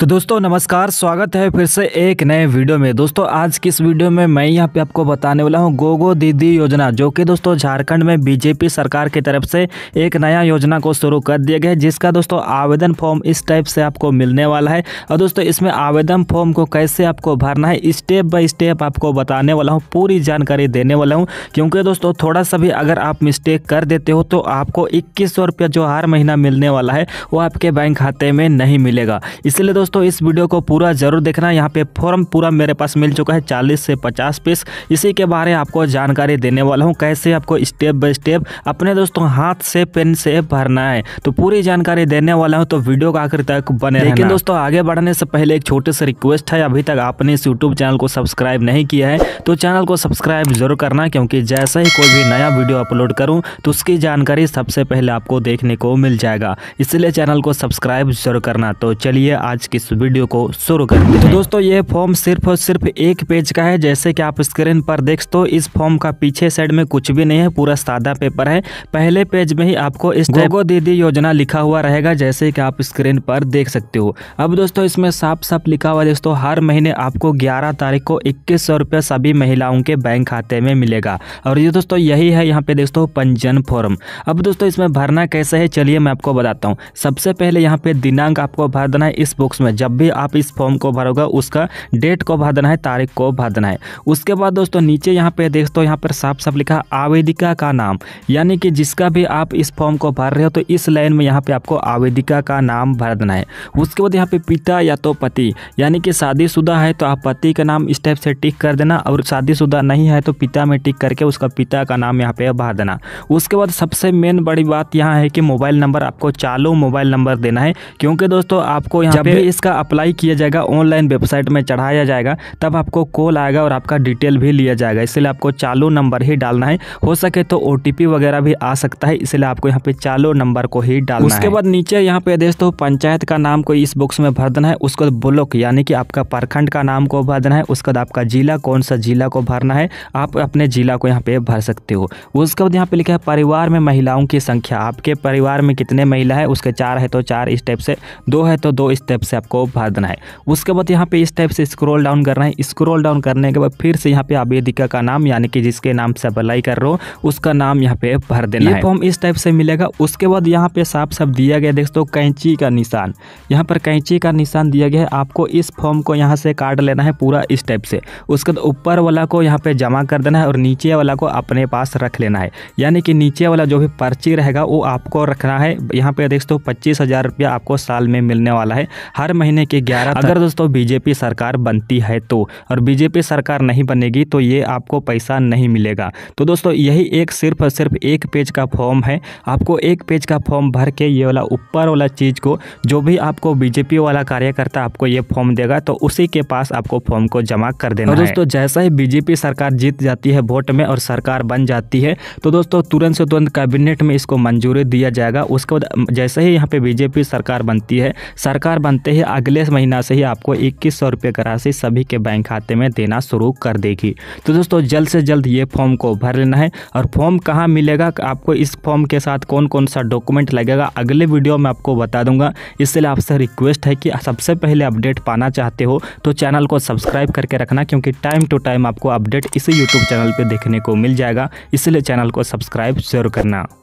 तो दोस्तों नमस्कार स्वागत है फिर से एक नए वीडियो में दोस्तों आज की इस वीडियो में मैं यहाँ पे आपको बताने वाला हूँ गोगो दीदी योजना जो कि दोस्तों झारखंड में बीजेपी सरकार की तरफ से एक नया योजना को शुरू कर दिया गया है जिसका दोस्तों आवेदन फॉर्म इस टाइप से आपको मिलने वाला है और दोस्तों इसमें आवेदन फॉर्म को कैसे आपको भरना है स्टेप बाई स्टेप आपको बताने वाला हूँ पूरी जानकारी देने वाला हूँ क्योंकि दोस्तों थोड़ा सा भी अगर आप मिस्टेक कर देते हो तो आपको इक्कीस जो हर महीना मिलने वाला है वो आपके बैंक खाते में नहीं मिलेगा इसलिए दोस्तों इस वीडियो को पूरा जरूर देखना यहाँ पे फॉर्म पूरा मेरे पास मिल चुका है चालीस से पचास पीस इसी के बारे में आपको जानकारी देने वाला हूँ कैसे आपको स्टेप बाय स्टेप अपने दोस्तों हाथ से पेन से भरना है तो पूरी जानकारी देने वाला हूँ तो वीडियो का आखिर तक बने लेकिन दोस्तों आगे बढ़ने से पहले एक छोटे से रिक्वेस्ट है अभी तक आपने इस यूट्यूब चैनल को सब्सक्राइब नहीं किया है तो चैनल को सब्सक्राइब जरूर करना क्योंकि जैसा ही कोई भी नया वीडियो अपलोड करूँ तो उसकी जानकारी सबसे पहले आपको देखने को मिल जाएगा इसलिए चैनल को सब्सक्राइब जरूर करना तो चलिए आज के कि इस वीडियो को शुरू कर तो दोस्तों ये फॉर्म सिर्फ और सिर्फ एक पेज का है जैसे कि आप स्क्रीन पर देख सकते हो इस फॉर्म का पीछे साइड में कुछ भी नहीं है पूरा सादा पेपर है पहले पेज में ही आपको इस गोगो दीदी योजना लिखा हुआ रहेगा जैसे कि आप स्क्रीन पर देख सकते हो अब दोस्तों इसमें साफ साफ लिखा हुआ दोस्तों हर महीने आपको ग्यारह तारीख को इक्कीस सभी महिलाओं के बैंक खाते में मिलेगा और ये दोस्तों यही है यहाँ पे दोस्तों पंजन फॉर्म अब दोस्तों इसमें भरना कैसे है चलिए मैं आपको बताता हूँ सबसे पहले यहाँ पे दिनांक आपको भर देना है इस बॉक्स में में जब भी आप इस फॉर्म को भरोगे उसका डेट को भर देना है तारीख को भर देना है उसके बाद दोस्तों नीचे यहाँ पे देखते हो यहाँ पर साफ साफ लिखा आवेदिका का नाम यानी कि जिसका भी आप इस फॉर्म को भर रहे हो तो इस लाइन में यहाँ पे आपको आवेदिका का नाम भर देना है उसके बाद यहाँ पे पिता या तो पति यानी कि शादीशुदा है तो आप पति का नाम इस टाइप से टिक कर देना और शादीशुदा नहीं है तो पिता में टिक करके उसका पिता का नाम यहाँ पे भर देना उसके बाद सबसे मेन बड़ी बात यहाँ है कि मोबाइल नंबर आपको चालू मोबाइल नंबर देना है क्योंकि दोस्तों आपको यहाँ पे इसका अप्लाई किया जाएगा ऑनलाइन वेबसाइट में चढ़ाया जाएगा तब आपको कॉल आएगा और आपका डिटेल भी लिया जाएगा इसलिए आपको चालू नंबर ही डालना है हो सके तो ओ वगैरह भी आ सकता है इसलिए आपको यहाँ पे चालू नंबर को ही डालना उसके बाद नीचे यहाँ पे आदेश तो पंचायत का नाम को इस बॉक्स में भर देना है उसके बाद ब्लॉक यानी कि आपका प्रखंड का नाम को भर देना है उसके बाद आपका जिला कौन सा जिला को भरना है आप अपने जिला को यहाँ पे भर सकते हो उसके बाद यहाँ पे लिखा है परिवार में महिलाओं की संख्या आपके परिवार में कितने महिला है उसके चार है तो चार स्टेप से दो है तो दो स्टेप से आप आपको भर देना है उसके बाद यहाँ पे इस टाइप से स्क्रॉल डाउन करना है स्क्रॉल डाउन करने के बाद फिर से यहाँ पे आवेदिका का नाम यानी कि जिसके नाम से अप्लाई कर रहे हो उसका नाम यहाँ पे भर देना है फॉर्म तो इस टाइप से मिलेगा उसके बाद यहाँ पे साफ साफ दिया गया दोस्तों कैंची का निशान यहाँ पर कैंची का निशान दिया गया है आपको इस फॉर्म को यहाँ से काट लेना है पूरा इस टाइप से उसके बाद ऊपर वाला को यहाँ पे जमा कर देना है और नीचे वाला को अपने पास रख लेना है यानी कि नीचे वाला जो भी पर्ची रहेगा वो आपको रखना है यहाँ पे देख दो पच्चीस हज़ार रुपया आपको साल में मिलने वाला है हर महीने के ग्यारह अगर दोस्तों बीजेपी सरकार बनती है तो और बीजेपी सरकार नहीं बनेगी तो ये आपको पैसा नहीं मिलेगा तो दोस्तों यही एक सिर्फ सिर्फ एक पेज का फॉर्म है आपको एक पेज का फॉर्म भर के ये वाला ऊपर वाला चीज़ को जो भी आपको बीजेपी वाला कार्यकर्ता आपको ये फॉर्म देगा तो उसी के पास आपको फॉर्म को जमा कर देना और दोस्तों जैसा ही बीजेपी सरकार जीत जाती है वोट में और सरकार बन जाती है तो दोस्तों तुरंत से तुरंत कैबिनेट में इसको मंजूरी दिया जाएगा उसके बाद जैसे ही यहाँ पे बीजेपी सरकार बनती है सरकार बनते ही ही अगले महीना से ही आपको इक्कीस सौ रुपये की राशि सभी के बैंक खाते में देना शुरू कर देगी तो दोस्तों जल्द से जल्द ये फॉर्म को भर लेना है और फॉर्म कहाँ मिलेगा आपको इस फॉर्म के साथ कौन कौन सा डॉक्यूमेंट लगेगा अगले वीडियो में आपको बता दूंगा इसलिए आपसे रिक्वेस्ट है कि सबसे पहले अपडेट पाना चाहते हो तो चैनल को सब्सक्राइब करके रखना क्योंकि टाइम टू टाइम आपको अपडेट इसी यूट्यूब चैनल पर देखने को मिल जाएगा इसलिए चैनल को सब्सक्राइब जरूर करना